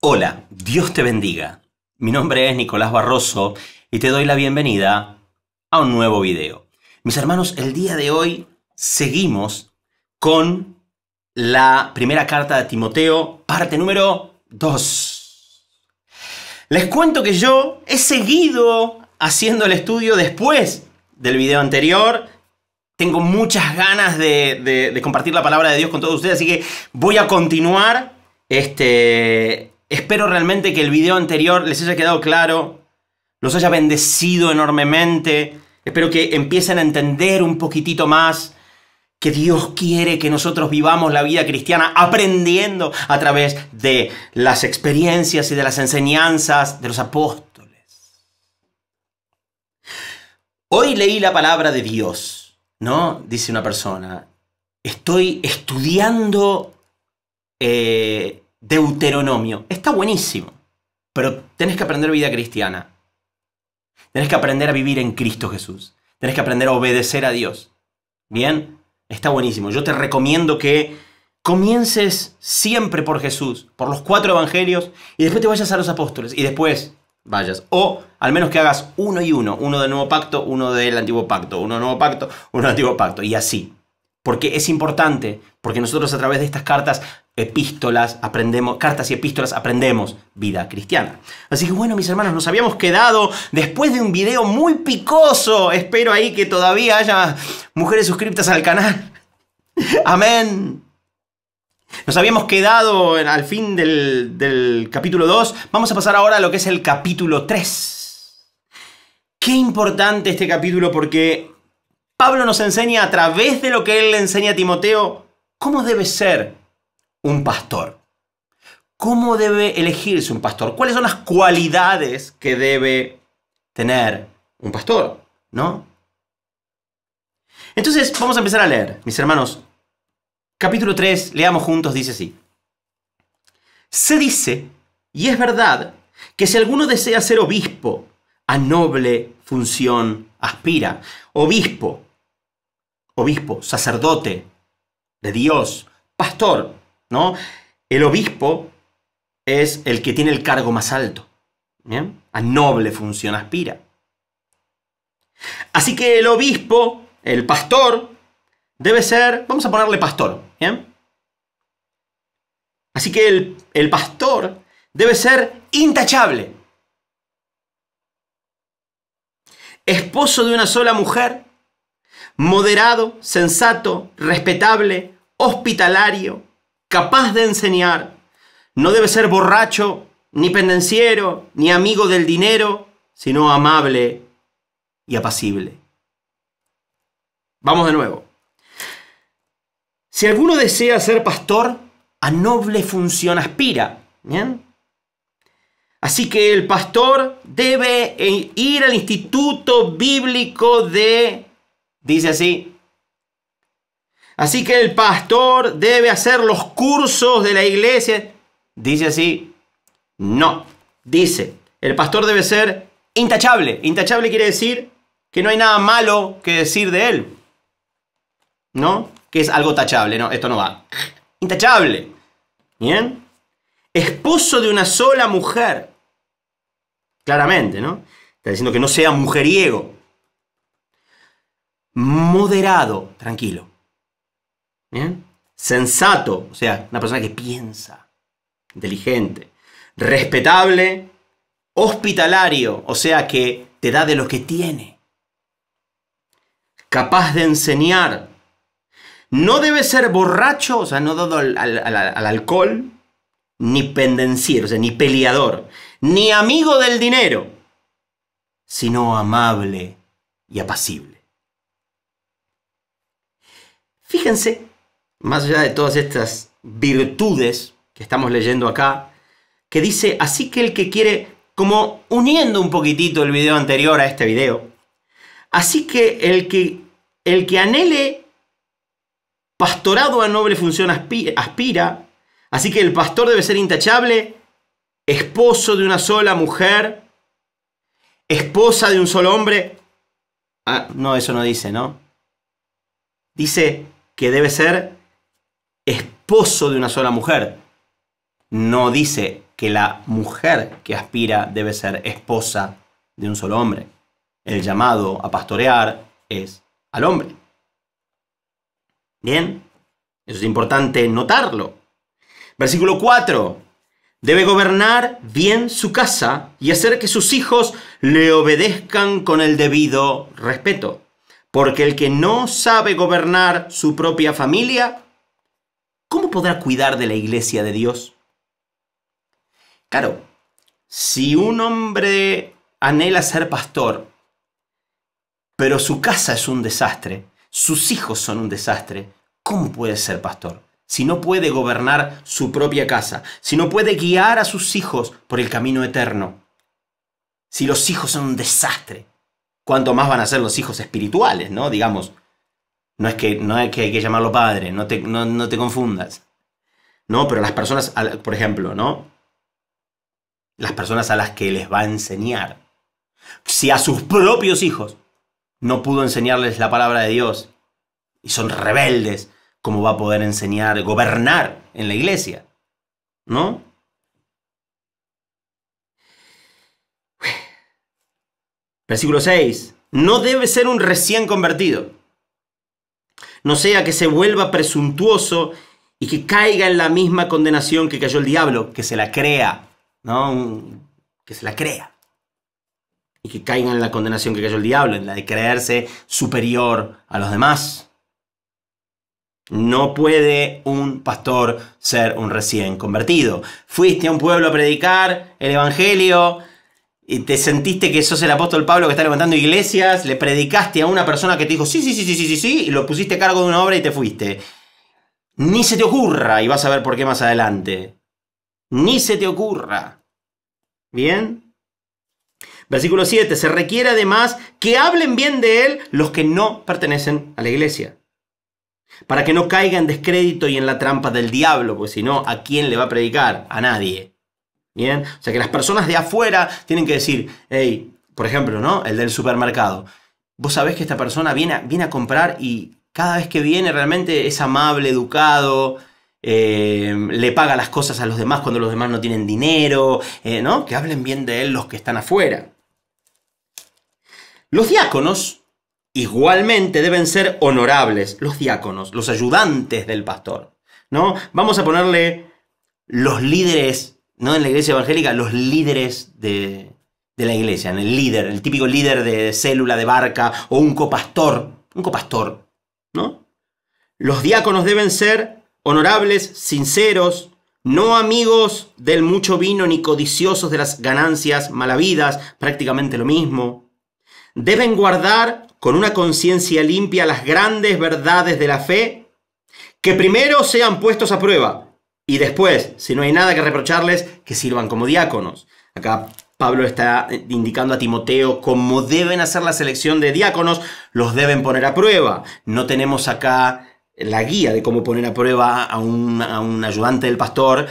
Hola, Dios te bendiga. Mi nombre es Nicolás Barroso y te doy la bienvenida a un nuevo video. Mis hermanos, el día de hoy seguimos con la primera carta de Timoteo, parte número 2. Les cuento que yo he seguido haciendo el estudio después del video anterior. Tengo muchas ganas de, compartir la palabra de Dios con todos ustedes, así que voy a continuar este, Espero realmente que el video anterior les haya quedado claro, los haya bendecido enormemente. Espero que empiecen a entender un poquitito más que Dios quiere que nosotros vivamos la vida cristiana aprendiendo a través de las experiencias y de las enseñanzas de los apóstoles. Hoy leí la palabra de Dios, ¿no? Dice una persona. Estoy estudiando eh, Deuteronomio. Está buenísimo. Pero tenés que aprender vida cristiana. Tenés que aprender a vivir en Cristo Jesús. Tenés que aprender a obedecer a Dios. Bien, está buenísimo. Yo te recomiendo que comiences siempre por Jesús, por los cuatro evangelios, y después te vayas a los apóstoles, y después vayas. O al menos que hagas uno y uno, uno del nuevo pacto, uno del antiguo pacto, uno del nuevo pacto, uno del antiguo pacto, y así. Porque es importante, porque nosotros a través de estas cartas epístolas, aprendemos, cartas y epístolas aprendemos vida cristiana. Así que bueno, mis hermanos, nos habíamos quedado después de un video muy picoso. Espero ahí que todavía haya mujeres suscriptas al canal. Amén. Nos habíamos quedado en, al fin del, del capítulo 2. Vamos a pasar ahora a lo que es el capítulo 3. Qué importante este capítulo porque Pablo nos enseña a través de lo que él le enseña a Timoteo cómo debe ser un pastor? ¿Cómo debe elegirse un pastor? ¿Cuáles son las cualidades que debe tener un pastor? ¿No? Entonces, vamos a empezar a leer, mis hermanos. Capítulo 3, leamos juntos, dice así. Se dice, y es verdad, que si alguno desea ser obispo, a noble función aspira. Obispo, obispo, sacerdote de Dios, pastor, ¿no? El obispo es el que tiene el cargo más alto. A noble función aspira. Así que el obispo, el pastor, debe ser, vamos a ponerle pastor, Así que el pastor debe ser intachable. Esposo de una sola mujer, moderado, sensato, respetable, hospitalario, capaz de enseñar. No debe ser borracho, ni pendenciero, ni amigo del dinero, sino amable y apacible. Vamos de nuevo. Si alguno desea ser pastor, a noble función aspira. Así que el pastor debe eh, ir al instituto bíblico de, dice así, Así que el pastor debe hacer los cursos de la iglesia. Dice así, no, dice, el pastor debe ser intachable. Intachable quiere decir que no hay nada malo que decir de él. ¿No? Que es algo tachable, no, esto no va. Intachable. ¿Bien? Esposo de una sola mujer. Claramente, ¿no? Está diciendo que no sea mujeriego. Moderado, tranquilo. Sensato, o sea, una persona que piensa, inteligente. Respetable, hospitalario, o sea, que te da de lo que tiene. Capaz de enseñar. No debe ser borracho, o sea, no dado al, alcohol, ni pendenciero, o sea, ni peleador, ni amigo del dinero, sino amable y apacible. Fíjense más allá de todas estas virtudes que estamos leyendo acá, que dice, así que el que quiere, como uniendo un poquitito el video anterior a este video, así que el que, el que anhele pastorado a noble función aspira, así que el pastor debe ser intachable, esposo de una sola mujer, esposa de un solo hombre. Ah, no, eso no dice, ¿no? Dice que debe ser esposo de una sola mujer. No dice que la mujer que aspira debe ser esposa de un solo hombre. El llamado a pastorear es al hombre. Bien, eso es importante notarlo. Versículo 4. Debe gobernar bien su casa y hacer que sus hijos le obedezcan con el debido respeto. Porque el que no sabe gobernar su propia familia ¿cómo podrá cuidar de la iglesia de Dios? Claro, si un hombre anhela ser pastor, pero su casa es un desastre, sus hijos son un desastre, ¿cómo puede ser pastor? Si no puede gobernar su propia casa, si no puede guiar a sus hijos por el camino eterno, si los hijos son un desastre, ¿cuánto más van a ser los hijos espirituales, no? Digamos, no es que, no que hay que llamarlo padre, no te, no te confundas. No, pero las personas, por ejemplo, ¿no? Las personas a las que les va a enseñar. Si a sus propios hijos no pudo enseñarles la palabra de Dios y son rebeldes, ¿cómo va a poder enseñar, gobernar en la iglesia? ¿No? Versículo 6. No debe ser un recién convertido no sea que se vuelva presuntuoso y que caiga en la misma condenación que cayó el diablo, que se la crea, ¿no? Que se la crea. Y que caiga en la condenación que cayó el diablo, en la de creerse superior a los demás. No puede un pastor ser un recién convertido. Fuiste a un pueblo a predicar el Evangelio, y te sentiste que sos el apóstol Pablo que está levantando iglesias, le predicaste a una persona que te dijo sí, sí, sí, sí, sí, sí, y lo pusiste a cargo de una obra y te fuiste. Ni se te ocurra, y vas a ver por qué más adelante. Ni se te ocurra. ¿Bien? Versículo 7. Se requiere además que hablen bien de él los que no pertenecen a la iglesia. Para que no caiga en descrédito y en la trampa del diablo, porque si no, ¿a quién le va a predicar? A nadie o sea que las personas de afuera tienen que decir, hey, por ejemplo, ¿no? El del supermercado. Vos sabés que esta persona viene a, viene a comprar y cada vez que viene realmente es amable, educado, eh, le paga las cosas a los demás cuando los demás no tienen dinero, eh, ¿no? Que hablen bien de él los que están afuera. Los diáconos igualmente deben ser honorables, los diáconos, los ayudantes del pastor, ¿no? Vamos a ponerle los líderes no en la iglesia evangélica, los líderes de, la iglesia, el líder, el típico líder de, célula, de barca, o un copastor, un copastor, ¿no? Los diáconos deben ser honorables, sinceros, no amigos del mucho vino ni codiciosos de las ganancias malavidas, prácticamente lo mismo. Deben guardar con una conciencia limpia las grandes verdades de la fe, que primero sean puestos a prueba y después, si no hay nada que reprocharles, que sirvan como diáconos. Acá Pablo está eh, indicando a Timoteo cómo deben hacer la selección de diáconos, los deben poner a prueba. No tenemos acá la guía de cómo poner a prueba a un, ayudante del pastor,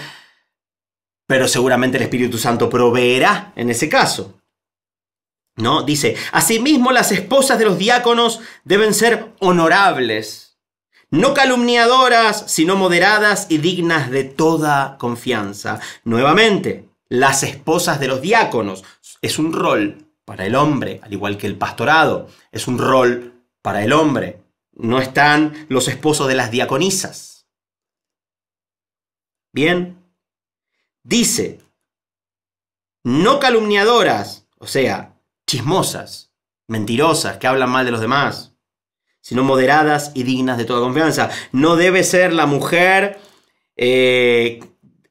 pero seguramente el Espíritu Santo proveerá en ese caso. ¿No? Dice, asimismo las esposas de los diáconos deben ser honorables no calumniadoras, sino moderadas y dignas de toda confianza. Nuevamente, las esposas de los diáconos es un rol para el hombre, al igual que el pastorado, es un rol para el hombre. No están los esposos de las diaconisas. Bien, dice, no calumniadoras, o sea, chismosas, mentirosas, que hablan mal de los demás, sino moderadas y dignas de toda confianza. No debe ser la mujer, eh,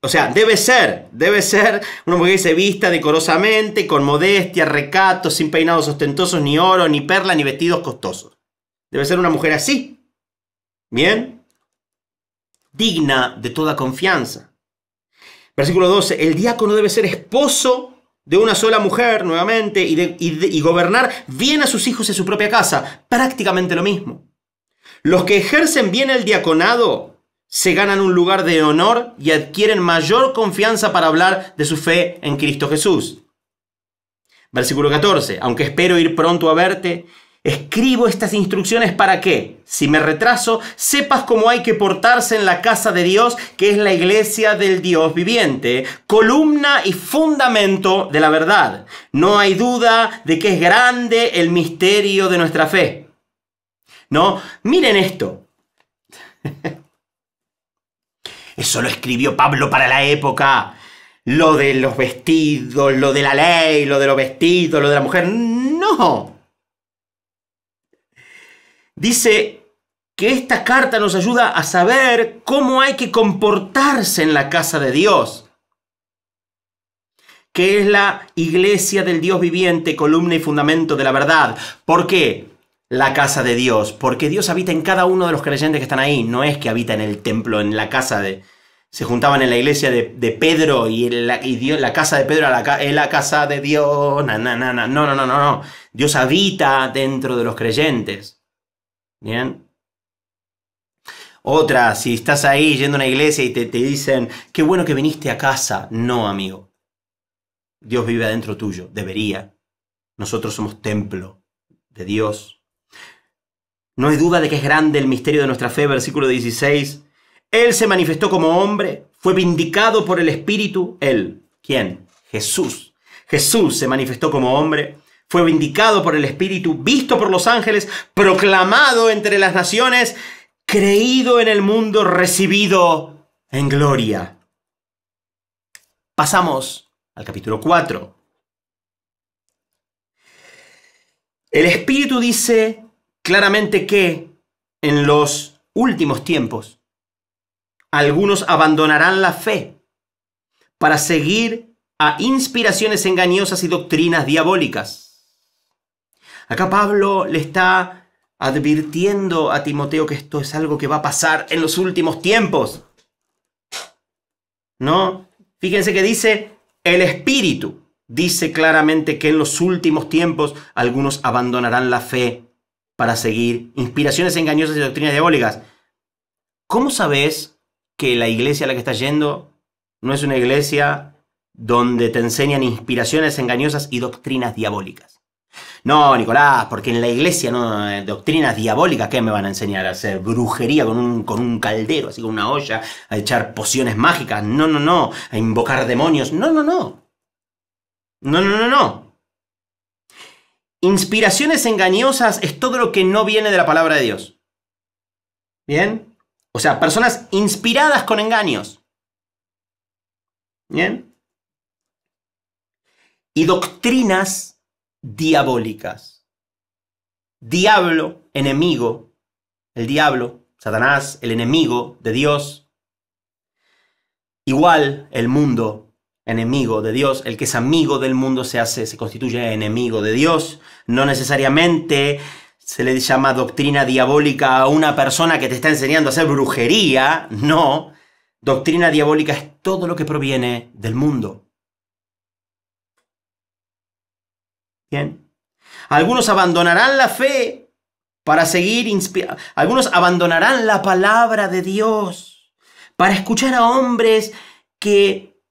o sea, debe ser, debe ser una mujer que se vista decorosamente, con modestia, recato, sin peinados ostentosos, ni oro, ni perla, ni vestidos costosos. Debe ser una mujer así. Bien. Digna de toda confianza. Versículo 12. El diácono debe ser esposo de una sola mujer nuevamente y, gobernar bien a sus hijos en su propia casa. Prácticamente lo mismo. Los que ejercen bien el diaconado se ganan un lugar de honor y adquieren mayor confianza para hablar de su fe en Cristo Jesús. Versículo 14. Aunque espero ir pronto a verte, Escribo estas instrucciones para que, si me retraso, sepas cómo hay que portarse en la casa de Dios, que es la iglesia del Dios viviente, columna y fundamento de la verdad. No hay duda de que es grande el misterio de nuestra fe. No, miren esto. Eso lo escribió Pablo para la época. Lo de los vestidos, lo de la ley, lo de los vestidos, lo de la mujer. No dice que esta carta nos ayuda a saber cómo hay que comportarse en la casa de Dios, que es la iglesia del Dios viviente, columna y fundamento de la verdad. ¿Por qué? La casa de Dios, porque Dios habita en cada uno de los creyentes que están ahí, no es que habita en el templo, en la casa de... Se juntaban en la iglesia de, Pedro y, la, casa de Pedro es la casa de Dios. no, no, no, no, no. Dios habita dentro de los creyentes. Bien. Otra, si estás ahí yendo a una iglesia y te, te dicen, qué bueno que viniste a casa. No, amigo. Dios vive adentro tuyo, debería. Nosotros somos templo de Dios. No hay duda de que es grande el misterio de nuestra fe, versículo 16. Él se manifestó como hombre, fue vindicado por el Espíritu. Él, ¿quién? Jesús. Jesús se manifestó como hombre, fue vindicado por el Espíritu, visto por los ángeles, proclamado entre las naciones, creído en el mundo, recibido en gloria. Pasamos al capítulo 4. El Espíritu dice claramente que en los últimos tiempos algunos abandonarán la fe para seguir a inspiraciones engañosas y doctrinas diabólicas. Acá Pablo le está advirtiendo a Timoteo que esto es algo que va a pasar en los últimos tiempos. ¿No? Fíjense que dice el Espíritu. Dice claramente que en los últimos tiempos algunos abandonarán la fe para seguir inspiraciones engañosas y doctrinas diabólicas. ¿Cómo sabes que la iglesia a la que estás yendo no es una iglesia donde te enseñan inspiraciones engañosas y doctrinas diabólicas? No, Nicolás, porque en la iglesia, ¿no? Eh, doctrinas diabólicas, ¿qué me van a enseñar? A hacer brujería con un, con un caldero, así con una olla, a echar pociones mágicas. No, no, no. A invocar demonios. No, no, no. No, no, no, no. Inspiraciones engañosas es todo lo que no viene de la palabra de Dios. ¿Bien? O sea, personas inspiradas con engaños. ¿Bien? Y doctrinas diabólicas. Diablo, enemigo, el diablo, Satanás, el enemigo de Dios. Igual el mundo, enemigo de Dios, el que es amigo del mundo se hace, se constituye enemigo de Dios. No necesariamente se le llama doctrina diabólica a una persona que te está enseñando a hacer brujería, no. Doctrina diabólica es todo lo que proviene del mundo. Algunos abandonarán la fe para seguir Algunos abandonarán la palabra de Dios para escuchar a hombres que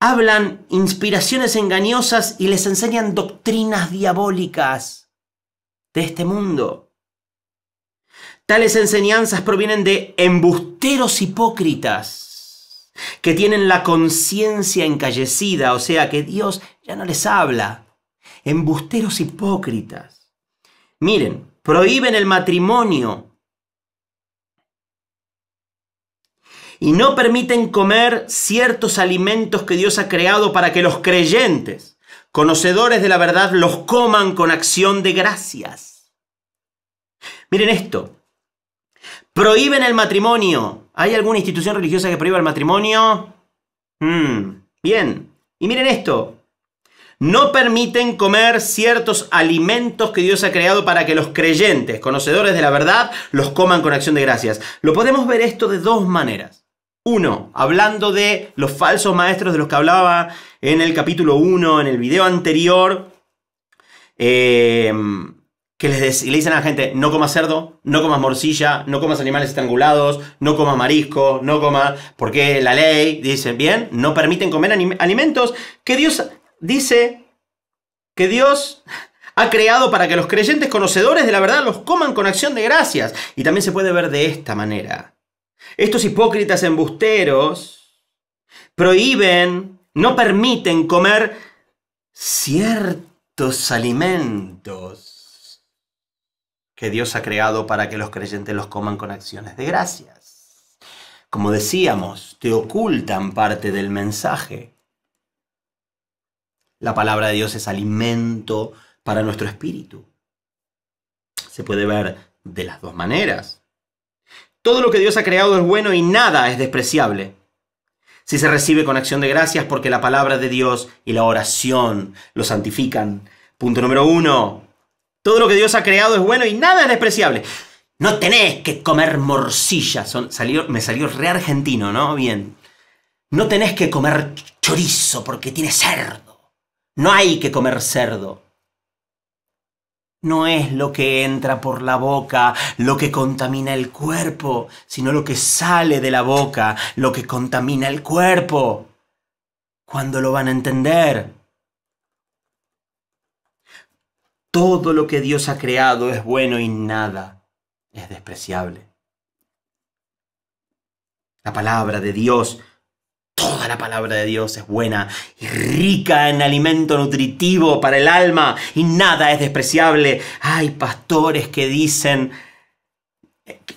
hablan inspiraciones engañosas y les enseñan doctrinas diabólicas de este mundo. Tales enseñanzas provienen de embusteros hipócritas que tienen la conciencia encallecida, o sea que Dios ya no les habla, embusteros hipócritas. Miren, prohíben el matrimonio. Y no permiten comer ciertos alimentos que Dios ha creado para que los creyentes, conocedores de la verdad, los coman con acción de gracias. Miren esto. Prohíben el matrimonio. ¿Hay alguna institución religiosa que prohíba el matrimonio? Hmm, bien. Y miren esto no permiten comer ciertos alimentos que Dios ha creado para que los creyentes, conocedores de la verdad, los coman con acción de gracias. Lo podemos ver esto de dos maneras. Uno, hablando de los falsos maestros de los que hablaba en el capítulo 1, en el video anterior, em, que les le dicen a la gente, no comas cerdo, no comas morcilla, no comas animales estrangulados, no comas marisco, no comas, porque la ley, dice, bien, no permiten comer alimentos que Dios dice que Dios ha creado para que los creyentes conocedores de la verdad los coman con acción de gracias. Y también se puede ver de esta manera. Estos hipócritas embusteros prohíben, no permiten comer ciertos alimentos que Dios ha creado para que los creyentes los coman con acciones de gracias. Como decíamos, te ocultan parte del mensaje. La palabra de Dios es alimento para nuestro espíritu. Se puede ver de las dos maneras. Todo lo que Dios ha creado es bueno y nada es despreciable. Si se recibe con acción de gracias porque la palabra de Dios y la oración lo santifican. Punto número uno. Todo lo que Dios ha creado es bueno y nada es despreciable. No tenés que comer morcilla. Son, salió, me salió re argentino, ¿no? Bien. No tenés que comer chorizo porque tiene cerdo. No hay que comer cerdo. No es lo que entra por la boca lo que contamina el cuerpo, sino lo que sale de la boca lo que contamina el cuerpo. ¿Cuándo lo van a entender? Todo lo que Dios ha creado es bueno y nada es despreciable. La palabra de Dios Toda la palabra de Dios es buena y rica en alimento nutritivo para el alma y nada es despreciable. Hay pastores que dicen,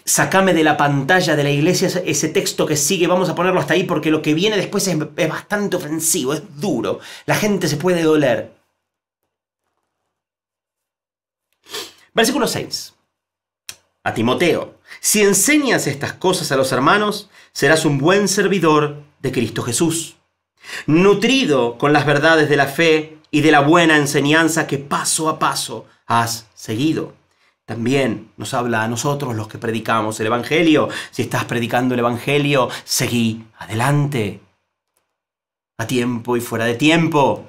sacame de la pantalla de la iglesia ese texto que sigue, vamos a ponerlo hasta ahí porque lo que viene después es, bastante ofensivo, es duro. La gente se puede doler. Versículo 6. A Timoteo, si enseñas estas cosas a los hermanos, serás un buen servidor de Cristo Jesús, nutrido con las verdades de la fe y de la buena enseñanza que paso a paso has seguido. También nos habla a nosotros los que predicamos el Evangelio. Si estás predicando el Evangelio, seguí adelante, a tiempo y fuera de tiempo,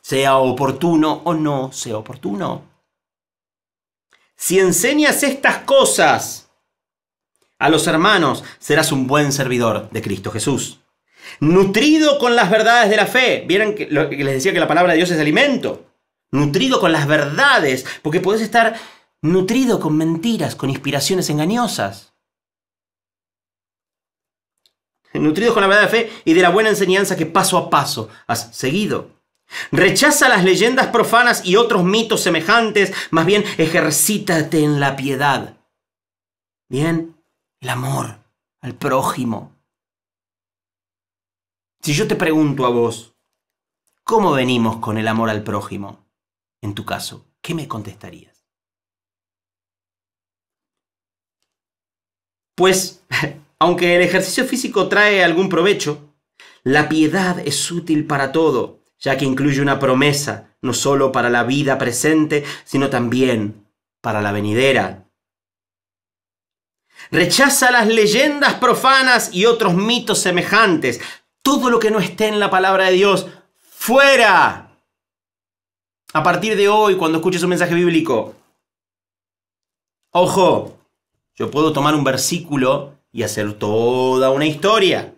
sea oportuno o no sea oportuno. Si enseñas estas cosas, a los hermanos serás un buen servidor de Cristo Jesús. Nutrido con las verdades de la fe. Vieron que, les decía que la palabra de Dios es alimento. Nutrido con las verdades, porque podés estar nutrido con mentiras, con inspiraciones engañosas. Nutrido con la verdad de fe y de la buena enseñanza que paso a paso has seguido. Rechaza las leyendas profanas y otros mitos semejantes, más bien ejercítate en la piedad. Bien, el amor al prójimo. Si yo te pregunto a vos, ¿cómo venimos con el amor al prójimo? En tu caso, ¿qué me contestarías? Pues, aunque el ejercicio físico trae algún provecho, la piedad es útil para todo, ya que incluye una promesa, no solo para la vida presente, sino también para la venidera. Rechaza las leyendas profanas y otros mitos semejantes. Todo lo que no esté en la palabra de Dios, fuera. A partir de hoy, cuando escuches un mensaje bíblico, ojo, yo puedo tomar un versículo y hacer toda una historia.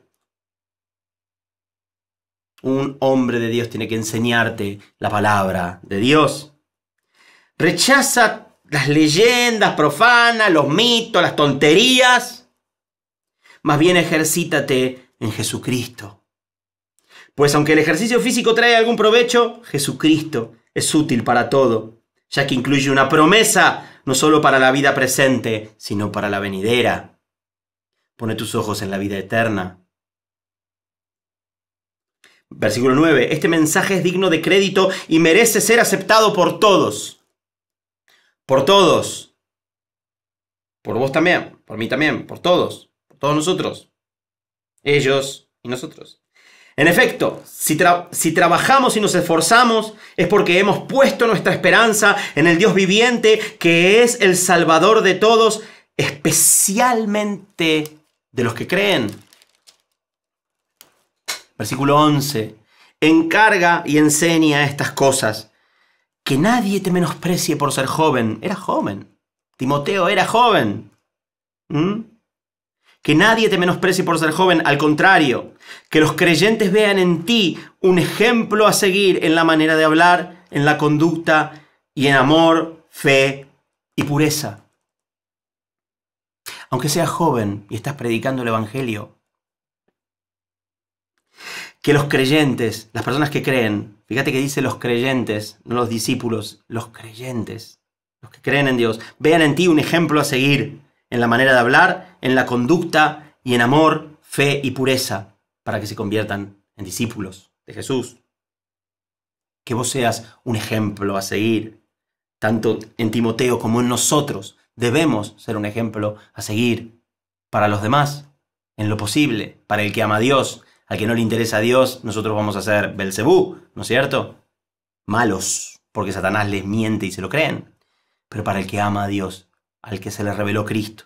Un hombre de Dios tiene que enseñarte la palabra de Dios. Rechaza las leyendas profanas, los mitos, las tonterías. Más bien ejercítate en Jesucristo. Pues aunque el ejercicio físico trae algún provecho, Jesucristo es útil para todo, ya que incluye una promesa no solo para la vida presente, sino para la venidera. Pone tus ojos en la vida eterna. Versículo 9. Este mensaje es digno de crédito y merece ser aceptado por todos por todos, por vos también, por mí también, por todos, por todos nosotros, ellos y nosotros. En efecto, si, trabajamos y nos esforzamos es porque hemos puesto nuestra esperanza en el Dios viviente que es el Salvador de todos, especialmente de los que creen. Versículo 11. Encarga y enseña estas cosas que nadie te menosprecie por ser joven. Era joven. Timoteo era joven. ¿Mm? Que nadie te menosprecie por ser joven, al contrario, que los creyentes vean en ti un ejemplo a seguir en la manera de hablar, en la conducta y en amor, fe y pureza. Aunque seas joven y estás predicando el Evangelio, que los creyentes, las personas que creen, fíjate que dice los creyentes, no los discípulos, los creyentes, los que creen en Dios, vean en ti un ejemplo a seguir en la manera de hablar, en la conducta y en amor, fe y pureza, para que se conviertan en discípulos de Jesús. Que vos seas un ejemplo a seguir, tanto en Timoteo como en nosotros. Debemos ser un ejemplo a seguir para los demás, en lo posible, para el que ama a Dios, al que no le interesa a Dios, nosotros vamos a ser Belcebú, ¿no es cierto? Malos, porque Satanás les miente y se lo creen. Pero para el que ama a Dios, al que se le reveló Cristo,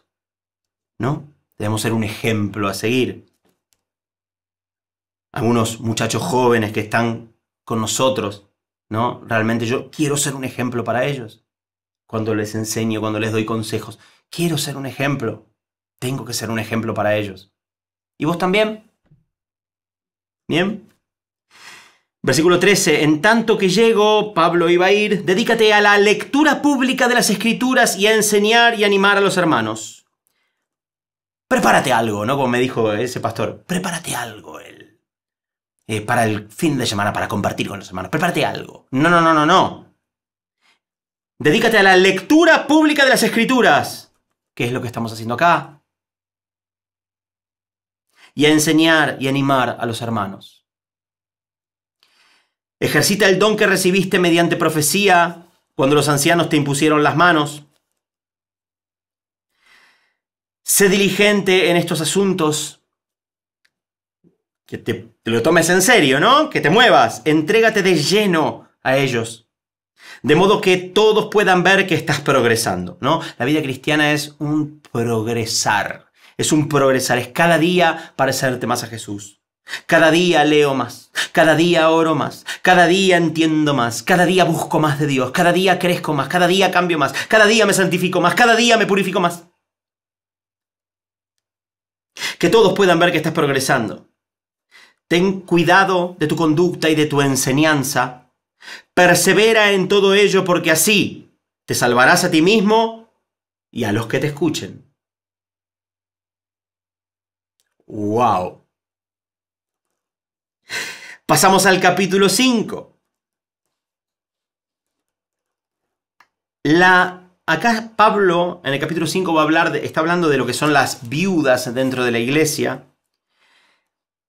¿no? Debemos ser un ejemplo a seguir. Algunos muchachos jóvenes que están con nosotros, ¿no? Realmente yo quiero ser un ejemplo para ellos. Cuando les enseño, cuando les doy consejos, quiero ser un ejemplo. Tengo que ser un ejemplo para ellos. Y vos también, Bien. Versículo 13. En tanto que llego, Pablo iba a ir, dedícate a la lectura pública de las escrituras y a enseñar y animar a los hermanos. Prepárate algo, ¿no? Como me dijo ese pastor, prepárate algo él. Eh, para el fin de semana, para compartir con los hermanos. Prepárate algo. No, no, no, no, no. Dedícate a la lectura pública de las escrituras, que es lo que estamos haciendo acá y a enseñar y animar a los hermanos. Ejercita el don que recibiste mediante profecía cuando los ancianos te impusieron las manos. Sé diligente en estos asuntos. Que te, lo tomes en serio, ¿no? Que te muevas. Entrégate de lleno a ellos. De modo que todos puedan ver que estás progresando, ¿no? La vida cristiana es un progresar. Es un progresar, es cada día parecerte más a Jesús. Cada día leo más, cada día oro más, cada día entiendo más, cada día busco más de Dios, cada día crezco más, cada día cambio más, cada día me santifico más, cada día me purifico más. Que todos puedan ver que estás progresando. Ten cuidado de tu conducta y de tu enseñanza. Persevera en todo ello porque así te salvarás a ti mismo y a los que te escuchen. ¡Wow! Pasamos al capítulo 5. La, acá Pablo en el capítulo 5 va a hablar, de, está hablando de lo que son las viudas dentro de la iglesia.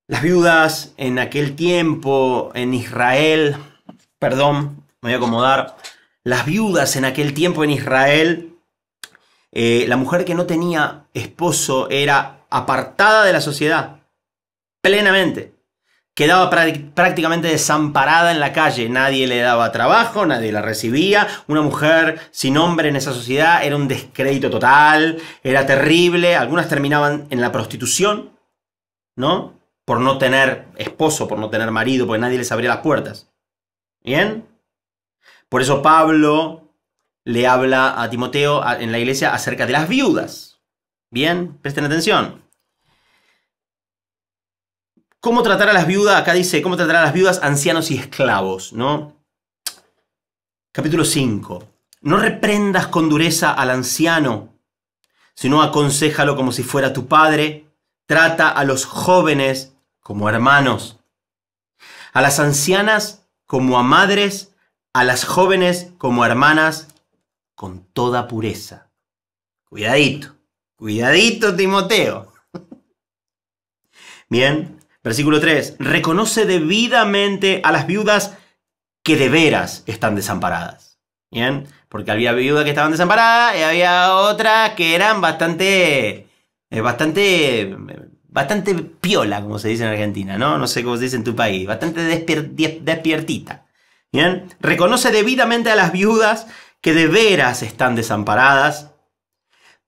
Las viudas en aquel tiempo, en Israel, perdón, me voy a acomodar. Las viudas en aquel tiempo en Israel, eh, la mujer que no tenía esposo era apartada de la sociedad, plenamente. Quedaba prácticamente desamparada en la calle, nadie le daba trabajo, nadie la recibía, una mujer sin hombre en esa sociedad era un descrédito total, era terrible, algunas terminaban en la prostitución, ¿no? Por no tener esposo, por no tener marido, porque nadie les abría las puertas. ¿Bien? Por eso Pablo le habla a Timoteo en la iglesia acerca de las viudas Bien, presten atención. ¿Cómo tratar a las viudas? Acá dice, ¿cómo tratar a las viudas, ancianos y esclavos? ¿no? Capítulo 5. No reprendas con dureza al anciano, sino aconsejalo como si fuera tu padre. Trata a los jóvenes como hermanos, a las ancianas como a madres, a las jóvenes como hermanas, con toda pureza. Cuidadito. Cuidadito, Timoteo. Bien, versículo 3. Reconoce debidamente a las viudas que de veras están desamparadas. Bien, porque había viudas que estaban desamparadas y había otras que eran bastante, eh, bastante, bastante piola, como se dice en Argentina, ¿no? No sé cómo se dice en tu país, bastante despiertita. Bien, reconoce debidamente a las viudas que de veras están desamparadas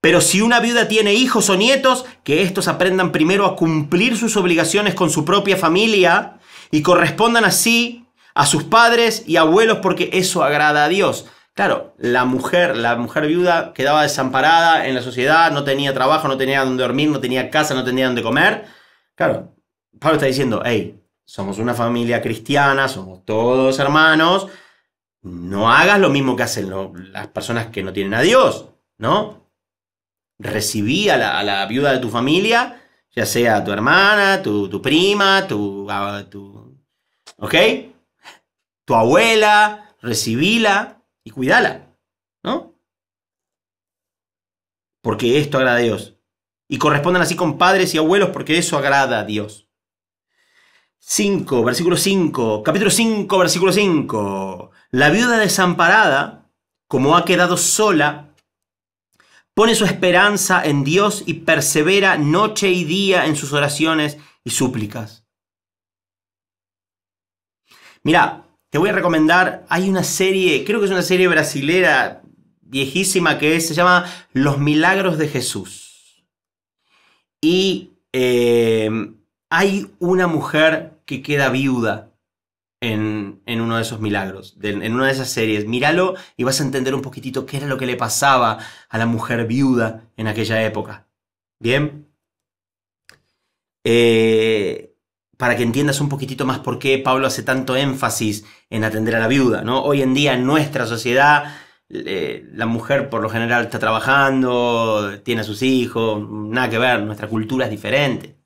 pero si una viuda tiene hijos o nietos, que estos aprendan primero a cumplir sus obligaciones con su propia familia y correspondan así a sus padres y abuelos porque eso agrada a Dios. Claro, la mujer, la mujer viuda quedaba desamparada en la sociedad, no tenía trabajo, no tenía donde dormir, no tenía casa, no tenía donde comer. Claro, Pablo está diciendo, hey, somos una familia cristiana, somos todos hermanos, no hagas lo mismo que hacen las personas que no tienen a Dios, ¿no? recibí a la, viuda de tu familia, ya sea tu hermana, tu, prima, ah, tu, ¿Ok? Tu abuela, recibíla y cuídala, ¿no? Porque esto agrada a Dios. Y corresponden así con padres y abuelos porque eso agrada a Dios. 5, versículo 5, capítulo 5, versículo 5. La viuda desamparada, como ha quedado sola, Pone su esperanza en Dios y persevera noche y día en sus oraciones y súplicas. Mira, te voy a recomendar, hay una serie, creo que es una serie brasilera viejísima que se llama Los Milagros de Jesús. Y eh, hay una mujer que queda viuda en, uno de esos milagros, en una de esas series. Míralo y vas a entender un poquitito qué era lo que le pasaba a la mujer viuda en aquella época. Bien. Eh, para que entiendas un poquitito más por qué Pablo hace tanto énfasis en atender a la viuda, ¿no? Hoy en día en nuestra sociedad eh, la mujer por lo general está trabajando, tiene a sus hijos, nada que ver, nuestra cultura es diferente.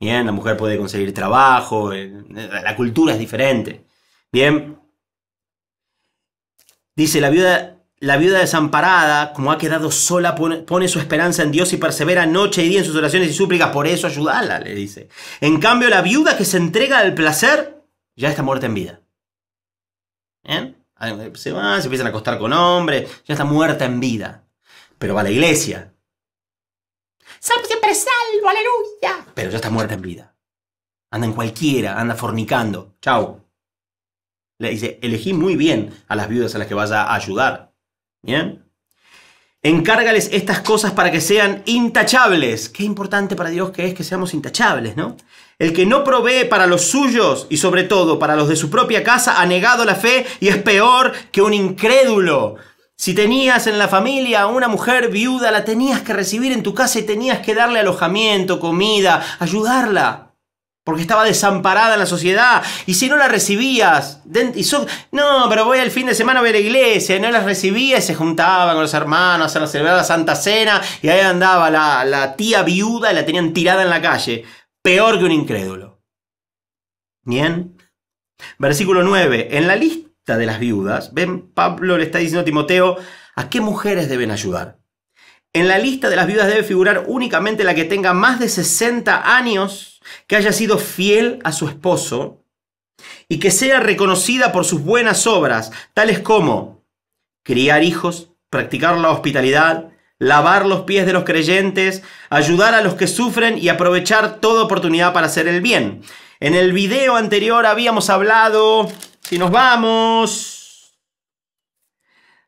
Bien, la mujer puede conseguir trabajo, eh, la cultura es diferente. Bien. Dice la viuda, la viuda desamparada, como ha quedado sola, pone, su esperanza en Dios y persevera noche y día en sus oraciones y súplicas, por eso ayúdala, le dice. En cambio, la viuda que se entrega al placer ya está muerta en vida. Se van, se empiezan a acostar con hombres, ya está muerta en vida. Pero va a la iglesia, salvo siempre salvo, aleluya. Pero ya está muerta en vida. Anda en cualquiera, anda fornicando. Chao. Le dice, elegí muy bien a las viudas a las que vaya a ayudar. ¿Bien? Encárgales estas cosas para que sean intachables. Qué importante para Dios que es que seamos intachables, ¿no? El que no provee para los suyos y sobre todo para los de su propia casa ha negado la fe y es peor que un incrédulo. Si tenías en la familia a una mujer viuda, la tenías que recibir en tu casa y tenías que darle alojamiento, comida, ayudarla, porque estaba desamparada en la sociedad. Y si no la recibías, no, pero voy al fin de semana a ver a la iglesia, y no las recibías, se juntaban con los hermanos a celebrar la Santa Cena, y ahí andaba la, la tía viuda y la tenían tirada en la calle. Peor que un incrédulo. Bien. Versículo 9. En la lista de las viudas, ven, Pablo le está diciendo a Timoteo a qué mujeres deben ayudar. En la lista de las viudas debe figurar únicamente la que tenga más de 60 años, que haya sido fiel a su esposo y que sea reconocida por sus buenas obras, tales como criar hijos, practicar la hospitalidad, lavar los pies de los creyentes, ayudar a los que sufren y aprovechar toda oportunidad para hacer el bien. En el video anterior habíamos hablado si nos vamos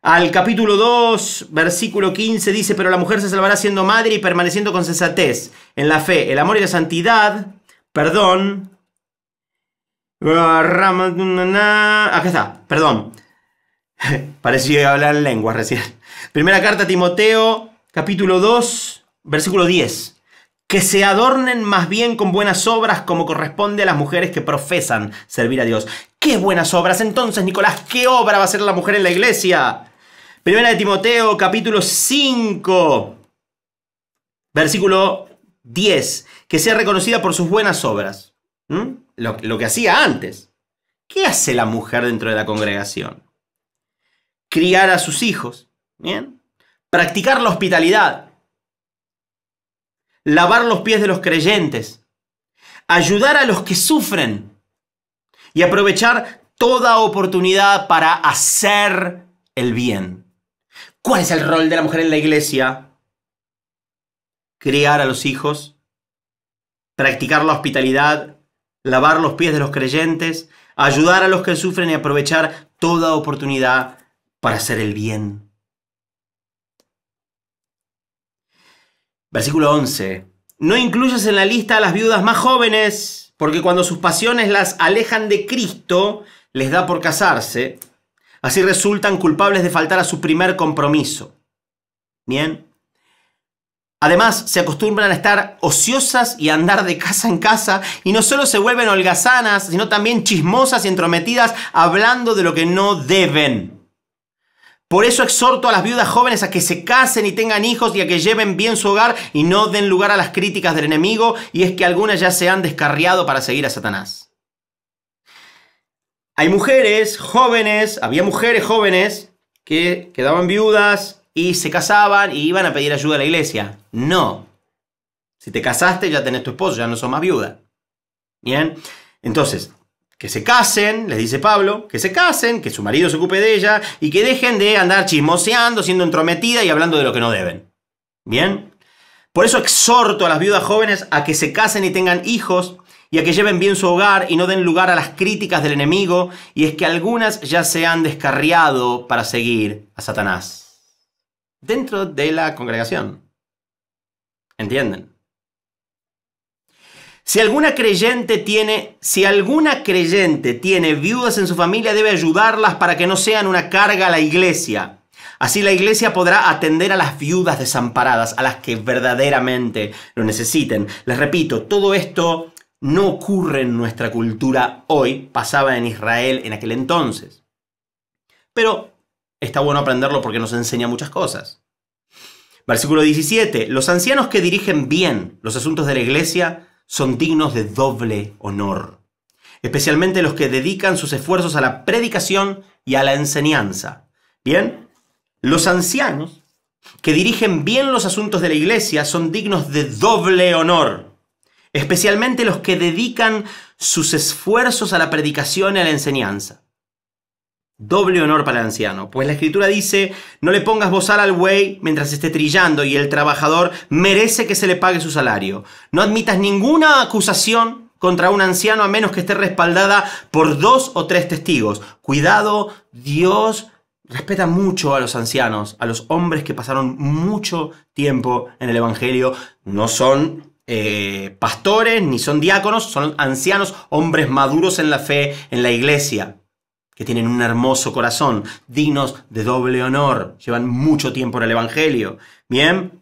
al capítulo 2, versículo 15, dice, pero la mujer se salvará siendo madre y permaneciendo con sensatez en la fe, el amor y la santidad, perdón. Acá está, perdón. Parecía hablar lengua recién. Primera carta a Timoteo, capítulo 2, versículo 10 que se adornen más bien con buenas obras como corresponde a las mujeres que profesan servir a Dios. ¡Qué buenas obras! Entonces, Nicolás, ¿qué obra va a ser la mujer en la iglesia? Primera de Timoteo, capítulo 5, versículo 10. Que sea reconocida por sus buenas obras. ¿Mm? Lo, que hacía antes. ¿Qué hace la mujer dentro de la congregación? Criar a sus hijos. Practicar la hospitalidad. Lavar los pies de los creyentes. Ayudar a los que sufren y aprovechar toda oportunidad para hacer el bien. ¿Cuál es el rol de la mujer en la iglesia? Criar a los hijos, practicar la hospitalidad, lavar los pies de los creyentes, ayudar a los que sufren y aprovechar toda oportunidad para hacer el bien. Versículo 11. No incluyas en la lista a las viudas más jóvenes porque cuando sus pasiones las alejan de Cristo, les da por casarse, así resultan culpables de faltar a su primer compromiso. Bien. Además, se acostumbran a estar ociosas y a andar de casa en casa, y no solo se vuelven holgazanas, sino también chismosas y entrometidas hablando de lo que no deben. Por eso exhorto a las viudas jóvenes a que se casen y tengan hijos y a que lleven bien su hogar y no den lugar a las críticas del enemigo, y es que algunas ya se han descarriado para seguir a Satanás. Hay mujeres jóvenes, había mujeres jóvenes que quedaban viudas y se casaban y iban a pedir ayuda a la iglesia. No. Si te casaste ya tenés tu esposo, ya no sos más viuda. Bien. Entonces, que se casen, les dice Pablo, que se casen, que su marido se ocupe de ella y que dejen de andar chismoseando, siendo entrometida y hablando de lo que no deben. ¿Bien? Por eso exhorto a las viudas jóvenes a que se casen y tengan hijos y a que lleven bien su hogar y no den lugar a las críticas del enemigo, y es que algunas ya se han descarriado para seguir a Satanás. Dentro de la congregación. ¿Entienden? Si alguna creyente tiene, si alguna creyente tiene viudas en su familia, debe ayudarlas para que no sean una carga a la iglesia. Así la iglesia podrá atender a las viudas desamparadas, a las que verdaderamente lo necesiten. Les repito, todo esto no ocurre en nuestra cultura hoy, pasaba en Israel en aquel entonces. Pero está bueno aprenderlo porque nos enseña muchas cosas. Versículo 17. Los ancianos que dirigen bien los asuntos de la iglesia son dignos de doble honor, especialmente los que dedican sus esfuerzos a la predicación y a la enseñanza. Bien, los ancianos que dirigen bien los asuntos de la iglesia son dignos de doble honor, especialmente los que dedican sus esfuerzos a la predicación y a la enseñanza. Doble honor para el anciano, pues la escritura dice, no le pongas bozal al buey mientras esté trillando y el trabajador merece que se le pague su salario. No admitas ninguna acusación contra un anciano a menos que esté respaldada por dos o tres testigos. Cuidado, Dios respeta mucho a los ancianos, a los hombres que pasaron mucho tiempo en el Evangelio. No son eh, pastores, ni son diáconos, son ancianos, hombres maduros en la fe, en la iglesia que tienen un hermoso corazón, dignos de doble honor, llevan mucho tiempo en el Evangelio. Bien.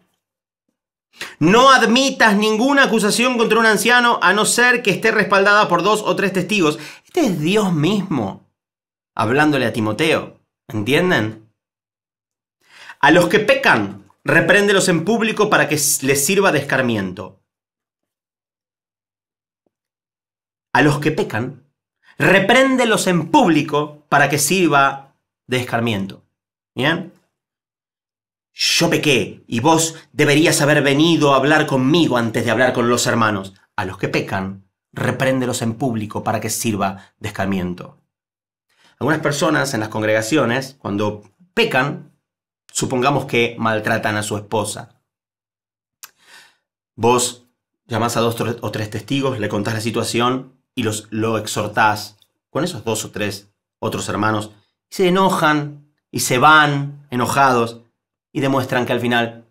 No admitas ninguna acusación contra un anciano a no ser que esté respaldada por dos o tres testigos. Este es Dios mismo hablándole a Timoteo. ¿Entienden? A los que pecan, repréndelos en público para que les sirva de escarmiento. A los que pecan, repréndelos en público para que sirva de escarmiento. ¿Bien? Yo pequé y vos deberías haber venido a hablar conmigo antes de hablar con los hermanos. A los que pecan, repréndelos en público para que sirva de escarmiento. Algunas personas en las congregaciones, cuando pecan, supongamos que maltratan a su esposa. Vos llamás a dos o tres testigos, le contás la situación, y los, lo exhortás con esos dos o tres otros hermanos, y se enojan y se van enojados y demuestran que al final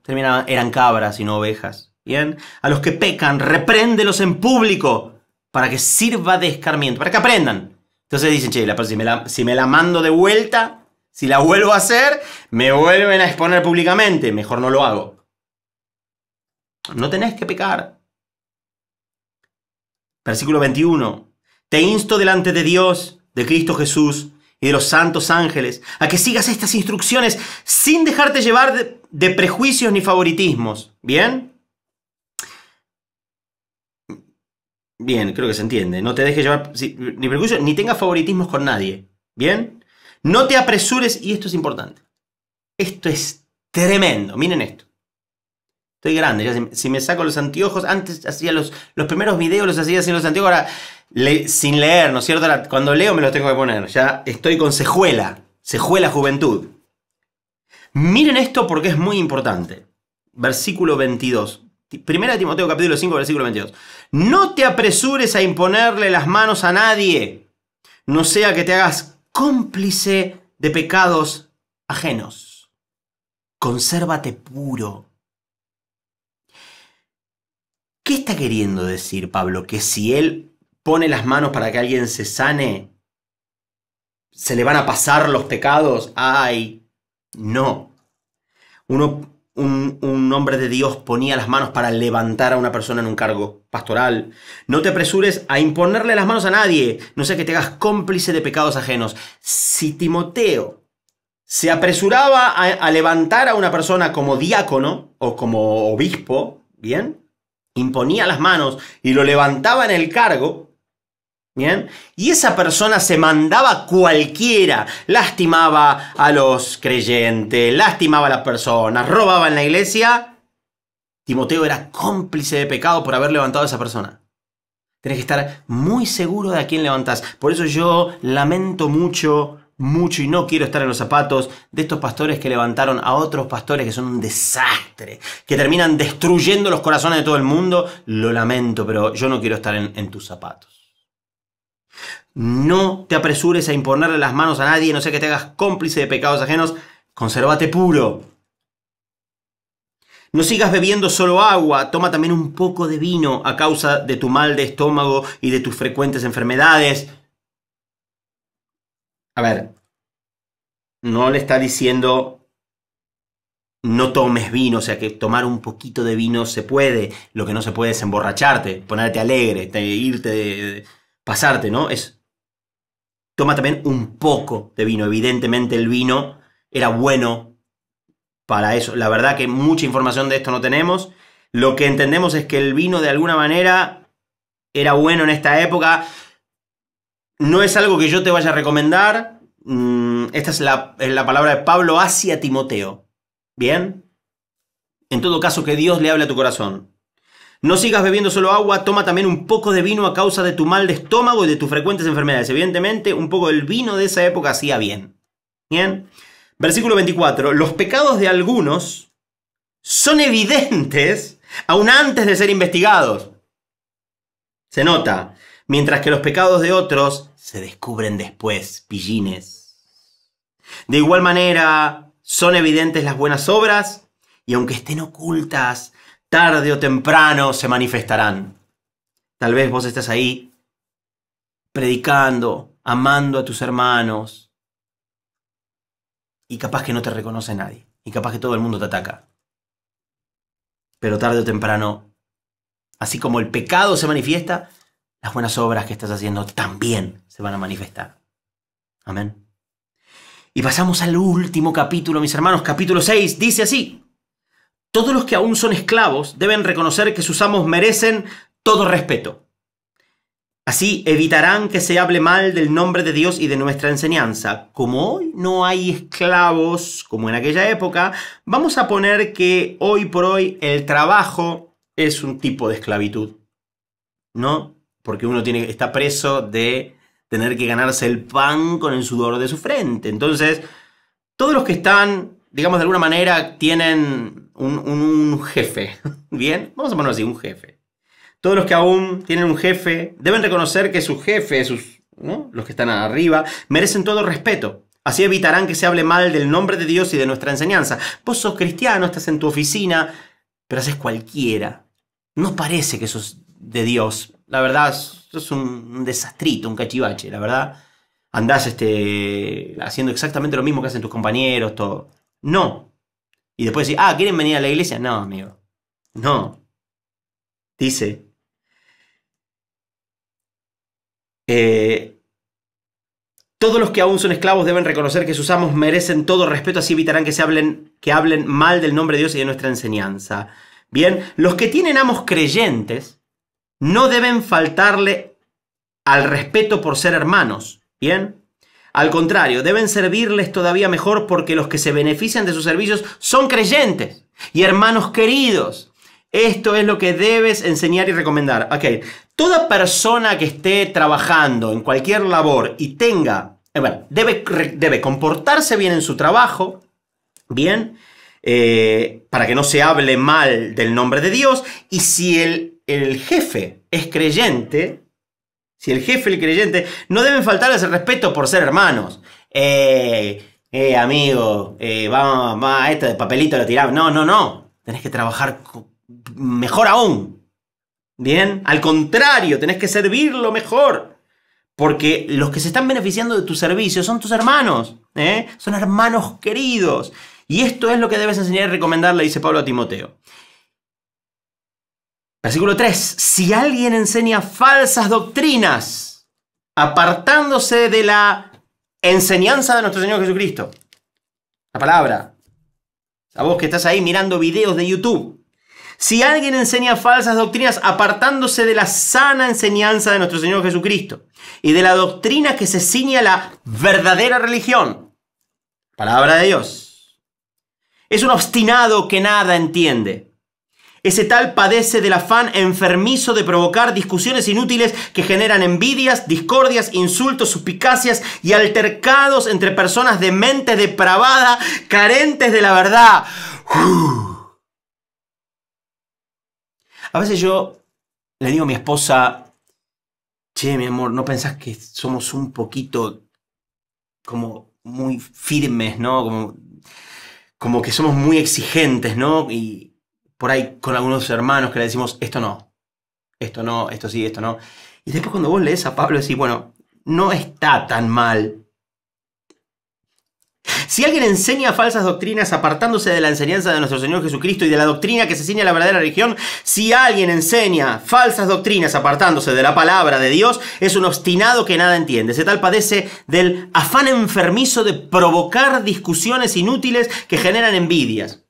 eran cabras y no ovejas. Bien, a los que pecan, repréndelos en público para que sirva de escarmiento, para que aprendan. Entonces dicen, che, la, si, me la, si me la mando de vuelta, si la vuelvo a hacer, me vuelven a exponer públicamente, mejor no lo hago. No tenés que pecar, Versículo 21. Te insto delante de Dios, de Cristo Jesús y de los santos ángeles, a que sigas estas instrucciones sin dejarte llevar de, prejuicios ni favoritismos. ¿Bien? Bien, creo que se entiende. No te dejes llevar ni prejuicios ni tengas favoritismos con nadie. ¿Bien? No te apresures, y esto es importante. Esto es tremendo. Miren esto. Estoy grande, si, me saco los anteojos, antes hacía los, los primeros videos, los hacía sin los anteojos, ahora sin leer, ¿no es cierto? cuando leo me los tengo que poner, ya estoy con cejuela, cejuela juventud. Miren esto porque es muy importante. Versículo 22. Primera Timoteo capítulo 5, versículo 22. No te apresures a imponerle las manos a nadie, no sea que te hagas cómplice de pecados ajenos. Consérvate puro ¿Qué está queriendo decir Pablo? ¿Que si él pone las manos para que alguien se sane, se le van a pasar los pecados? ¡Ay! No. Uno, un, hombre de Dios ponía las manos para levantar a una persona en un cargo pastoral. No te apresures a imponerle las manos a nadie, no sea que te hagas cómplice de pecados ajenos. Si Timoteo se apresuraba a levantar a una persona como diácono o como obispo, ¿bien? imponía las manos y lo levantaba en el cargo, ¿bien? Y esa persona se mandaba cualquiera, lastimaba a los creyentes, lastimaba a las personas, robaba en la iglesia. Timoteo era cómplice de pecado por haber levantado a esa persona. Tenés que estar muy seguro de a quién levantás. Por eso yo lamento mucho mucho y no quiero estar en los zapatos de estos pastores que levantaron a otros pastores que son un desastre, que terminan destruyendo los corazones de todo el mundo. Lo lamento, pero yo no quiero estar en, tus zapatos. No te apresures a imponerle las manos a nadie, no sea que te hagas cómplice de pecados ajenos. consérvate puro. No sigas bebiendo solo agua, toma también un poco de vino a causa de tu mal de estómago y de tus frecuentes enfermedades a ver, no le está diciendo no tomes vino, o sea que tomar un poquito de vino se puede, lo que no se puede es emborracharte, ponerte alegre, irte, pasarte, ¿no? Es, toma también un poco de vino, evidentemente el vino era bueno para eso, la verdad que mucha información de esto no tenemos, lo que entendemos es que el vino de alguna manera era bueno en esta época, no es algo que yo te vaya a recomendar. Mm, esta es la, palabra de Pablo hacia Timoteo. ¿Bien? En todo caso, que Dios le hable a tu corazón. No sigas bebiendo solo agua, toma también un poco de vino a causa de tu mal de estómago y de tus frecuentes enfermedades. Evidentemente, un poco del vino de esa época hacía bien. Bien. Versículo 24. Los pecados de algunos son evidentes aún antes de ser investigados. Se nota mientras que los pecados de otros se descubren después, pillines. De igual manera, son evidentes las buenas obras y aunque estén ocultas, tarde o temprano se manifestarán. Tal vez vos estás ahí predicando, amando a tus hermanos y capaz que no te reconoce nadie y capaz que todo el mundo te ataca. Pero tarde o temprano, así como el pecado se manifiesta, las buenas obras que estás haciendo también se van a manifestar. Amén. Y pasamos al último capítulo, mis hermanos, capítulo 6, dice así. Todos los que aún son esclavos deben reconocer que sus amos merecen todo respeto. Así evitarán que se hable mal del nombre de Dios y de nuestra enseñanza. Como hoy no hay esclavos como en aquella época, vamos a poner que hoy por hoy el trabajo es un tipo de esclavitud. ¿No? porque uno tiene, está preso de tener que ganarse el pan con el sudor de su frente. Entonces, todos los que están, digamos de alguna manera, tienen un, jefe. Bien, vamos a ponerlo así, un jefe. Todos los que aún tienen un jefe deben reconocer que su jefe, sus, jefes, los que están arriba, merecen todo respeto. Así evitarán que se hable mal del nombre de Dios y de nuestra enseñanza. Vos sos cristiano, estás en tu oficina, pero haces cualquiera. No parece que sos de Dios, la verdad, sos un, un desastrito, un cachivache, la verdad. Andás este, haciendo exactamente lo mismo que hacen tus compañeros, todo. No. Y después decís, ah, ¿quieren venir a la iglesia? No, amigo. No. Dice. Eh, todos los que aún son esclavos deben reconocer que sus amos merecen todo respeto, así evitarán que se hablen, que hablen mal del nombre de Dios y de nuestra enseñanza. Bien, los que tienen amos creyentes no deben faltarle al respeto por ser hermanos. ¿Bien? Al contrario, deben servirles todavía mejor porque los que se benefician de sus servicios son creyentes y hermanos queridos. Esto es lo que debes enseñar y recomendar. Ok, toda persona que esté trabajando en cualquier labor y tenga, eh, bueno, debe, debe comportarse bien en su trabajo, bien, eh, para que no se hable mal del nombre de Dios. Y si el el jefe es creyente, si el jefe es el creyente, no deben faltarles el respeto por ser hermanos. Eh, eh amigo, eh, vamos, va, esto de papelito lo tiramos. No, no, no. Tenés que trabajar mejor aún. Bien, al contrario, tenés que servirlo mejor. Porque los que se están beneficiando de tu servicio son tus hermanos. ¿eh? Son hermanos queridos. Y esto es lo que debes enseñar y recomendarle, dice Pablo a Timoteo. Versículo 3. Si alguien enseña falsas doctrinas, apartándose de la enseñanza de nuestro Señor Jesucristo. La palabra. A vos que estás ahí mirando videos de YouTube. Si alguien enseña falsas doctrinas apartándose de la sana enseñanza de nuestro Señor Jesucristo y de la doctrina que se ciña a la verdadera religión, palabra de Dios, es un obstinado que nada entiende ese tal padece del afán enfermizo de provocar discusiones inútiles que generan envidias, discordias, insultos, suspicacias y altercados entre personas de mente depravada, carentes de la verdad. A veces yo le digo a mi esposa, che, mi amor, ¿no pensás que somos un poquito como muy firmes, ¿no? Como, como que somos muy exigentes, ¿no? Y, por ahí con algunos hermanos que le decimos, esto no, esto no, esto sí, esto no. Y después cuando vos lees a Pablo decís, bueno, no está tan mal. Si alguien enseña falsas doctrinas apartándose de la enseñanza de nuestro Señor Jesucristo y de la doctrina que se enseña la verdadera religión, si alguien enseña falsas doctrinas apartándose de la palabra de Dios, es un obstinado que nada entiende. Ese tal padece del afán enfermizo de provocar discusiones inútiles que generan envidias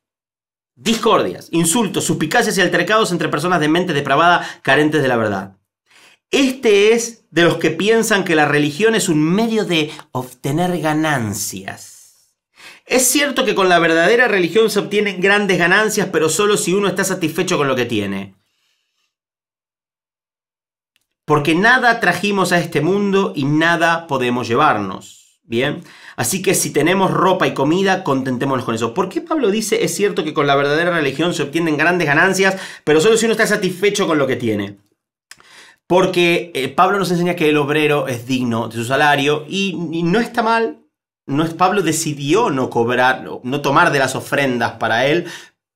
discordias, insultos, suspicacias y altercados entre personas de mente depravada carentes de la verdad. Este es de los que piensan que la religión es un medio de obtener ganancias. Es cierto que con la verdadera religión se obtienen grandes ganancias, pero solo si uno está satisfecho con lo que tiene. Porque nada trajimos a este mundo y nada podemos llevarnos. Bien, así que si tenemos ropa y comida, contentémonos con eso. ¿Por qué Pablo dice, es cierto que con la verdadera religión se obtienen grandes ganancias, pero solo si uno está satisfecho con lo que tiene? Porque eh, Pablo nos enseña que el obrero es digno de su salario y, no está mal. No es, Pablo decidió no cobrar, no tomar de las ofrendas para él,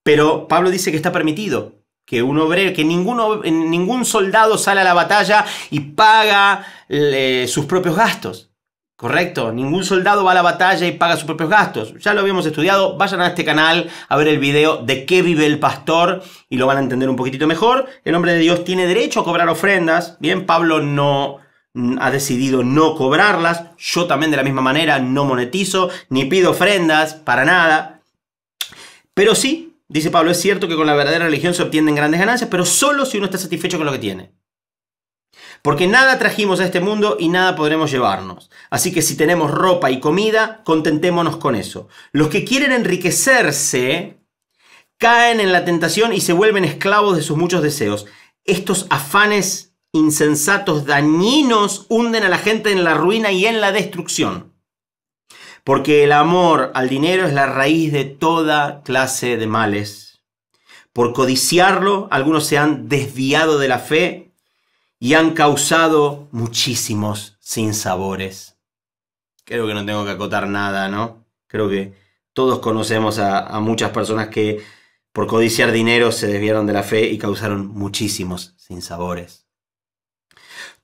pero Pablo dice que está permitido que un obrero, que ningún, soldado sale a la batalla y paga eh, sus propios gastos. Correcto, ningún soldado va a la batalla y paga sus propios gastos. Ya lo habíamos estudiado, vayan a este canal a ver el video de qué vive el pastor y lo van a entender un poquitito mejor. El hombre de Dios tiene derecho a cobrar ofrendas, bien, Pablo no mm, ha decidido no cobrarlas, yo también de la misma manera no monetizo ni pido ofrendas para nada. Pero sí, dice Pablo, es cierto que con la verdadera religión se obtienen grandes ganancias, pero solo si uno está satisfecho con lo que tiene porque nada trajimos a este mundo y nada podremos llevarnos. Así que si tenemos ropa y comida, contentémonos con eso. Los que quieren enriquecerse caen en la tentación y se vuelven esclavos de sus muchos deseos. Estos afanes insensatos, dañinos, hunden a la gente en la ruina y en la destrucción. Porque el amor al dinero es la raíz de toda clase de males. Por codiciarlo, algunos se han desviado de la fe y han causado muchísimos sinsabores. Creo que no tengo que acotar nada, ¿no? Creo que todos conocemos a, muchas personas que por codiciar dinero se desviaron de la fe y causaron muchísimos sinsabores.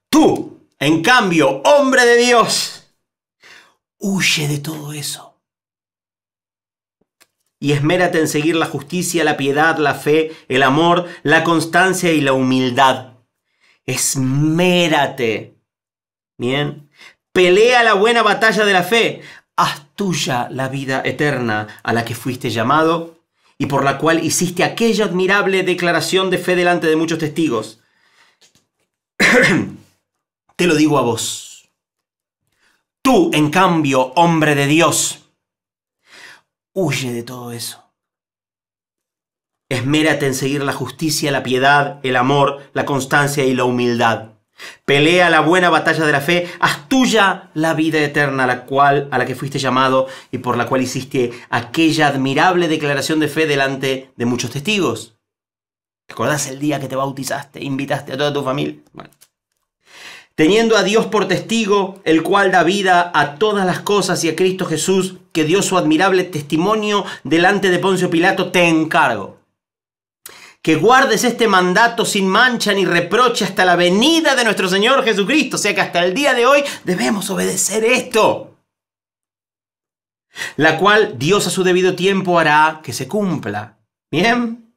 Tú, en cambio, hombre de Dios, huye de todo eso. Y esmérate en seguir la justicia, la piedad, la fe, el amor, la constancia y la humildad esmérate. Bien, pelea la buena batalla de la fe, haz tuya la vida eterna a la que fuiste llamado y por la cual hiciste aquella admirable declaración de fe delante de muchos testigos. Te lo digo a vos. Tú, en cambio, hombre de Dios, huye de todo eso. Esmérate en seguir la justicia, la piedad, el amor, la constancia y la humildad. Pelea la buena batalla de la fe, haz tuya la vida eterna, la cual a la que fuiste llamado y por la cual hiciste aquella admirable declaración de fe delante de muchos testigos. ¿Recordás el día que te bautizaste, invitaste a toda tu familia? Teniendo a Dios por testigo, el cual da vida a todas las cosas y a Cristo Jesús, que dio su admirable testimonio delante de Poncio Pilato, te encargo que guardes este mandato sin mancha ni reproche hasta la venida de nuestro Señor Jesucristo. O sea que hasta el día de hoy debemos obedecer esto, la cual Dios a su debido tiempo hará que se cumpla. Bien.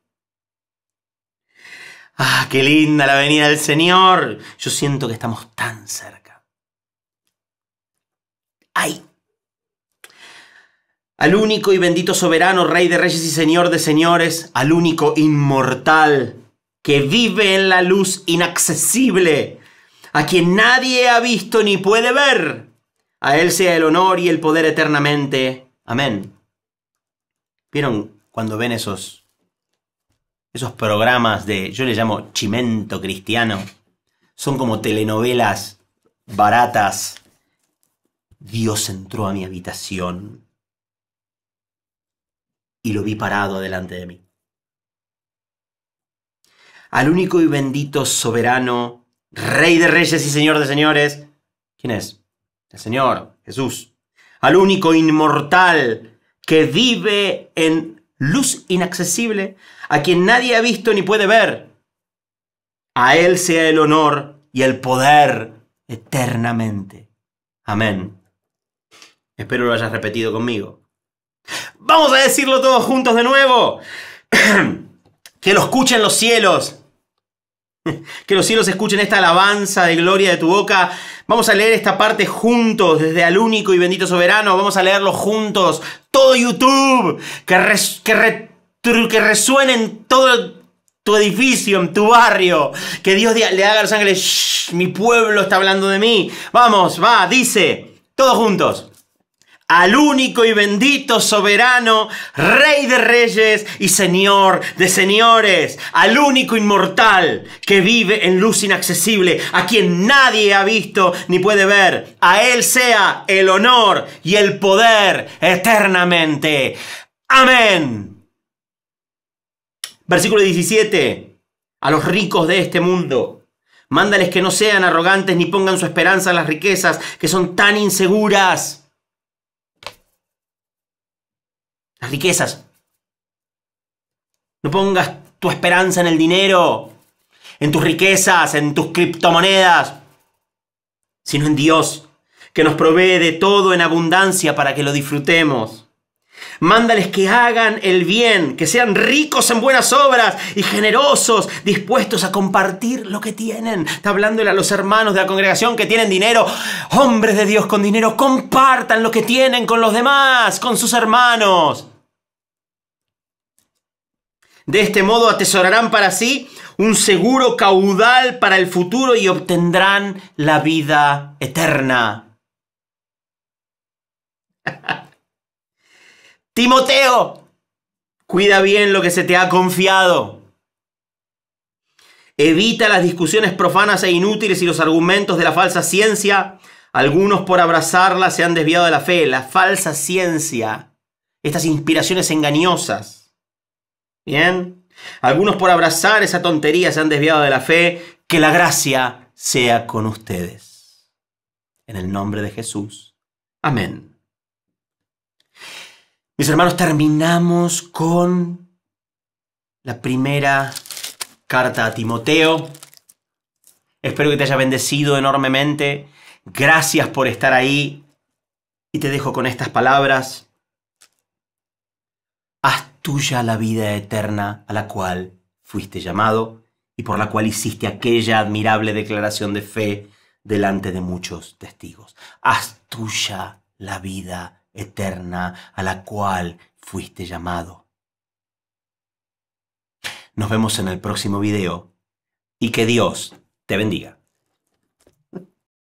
Ah, qué linda la venida del Señor. Yo siento que estamos tan cerca. Hay al único y bendito soberano, Rey de Reyes y Señor de Señores, al único inmortal, que vive en la luz inaccesible, a quien nadie ha visto ni puede ver. A Él sea el honor y el poder eternamente. Amén. ¿Vieron cuando ven esos, esos programas de, yo le llamo chimento cristiano? Son como telenovelas baratas. Dios entró a mi habitación y lo vi parado delante de mí. Al único y bendito soberano, Rey de Reyes y Señor de Señores. ¿Quién es? El Señor, Jesús. Al único inmortal que vive en luz inaccesible, a quien nadie ha visto ni puede ver. A Él sea el honor y el poder eternamente. Amén. Espero lo hayas repetido conmigo. Vamos a decirlo todos juntos de nuevo. que lo escuchen los cielos. Que los cielos escuchen esta alabanza de gloria de tu boca. Vamos a leer esta parte juntos, desde al único y bendito soberano. Vamos a leerlo juntos. Todo YouTube. Que, resuene en todo tu edificio, en tu barrio. Que Dios le haga sangre los mi pueblo está hablando de mí. Vamos, va, dice. Todos juntos al único y bendito soberano, rey de reyes y señor de señores, al único inmortal que vive en luz inaccesible, a quien nadie ha visto ni puede ver. A él sea el honor y el poder eternamente. Amén. Versículo 17. A los ricos de este mundo. Mándales que no sean arrogantes ni pongan su esperanza en las riquezas que son tan inseguras las riquezas. No pongas tu esperanza en el dinero, en tus riquezas, en tus criptomonedas, sino en Dios, que nos provee de todo en abundancia para que lo disfrutemos. Mándales que hagan el bien, que sean ricos en buenas obras y generosos, dispuestos a compartir lo que tienen. Está hablándole a los hermanos de la congregación que tienen dinero. Hombres de Dios con dinero, compartan lo que tienen con los demás, con sus hermanos. De este modo atesorarán para sí un seguro caudal para el futuro y obtendrán la vida eterna. Timoteo, cuida bien lo que se te ha confiado. Evita las discusiones profanas e inútiles y los argumentos de la falsa ciencia. Algunos por abrazarla se han desviado de la fe. La falsa ciencia, estas inspiraciones engañosas. Bien. Algunos por abrazar esa tontería se han desviado de la fe. Que la gracia sea con ustedes. En el nombre de Jesús. Amén. Mis hermanos, terminamos con la primera carta a Timoteo. Espero que te haya bendecido enormemente. Gracias por estar ahí. Y te dejo con estas palabras. Hasta tuya la vida eterna a la cual fuiste llamado y por la cual hiciste aquella admirable declaración de fe delante de muchos testigos. Haz tuya la vida eterna a la cual fuiste llamado. Nos vemos en el próximo video y que Dios te bendiga.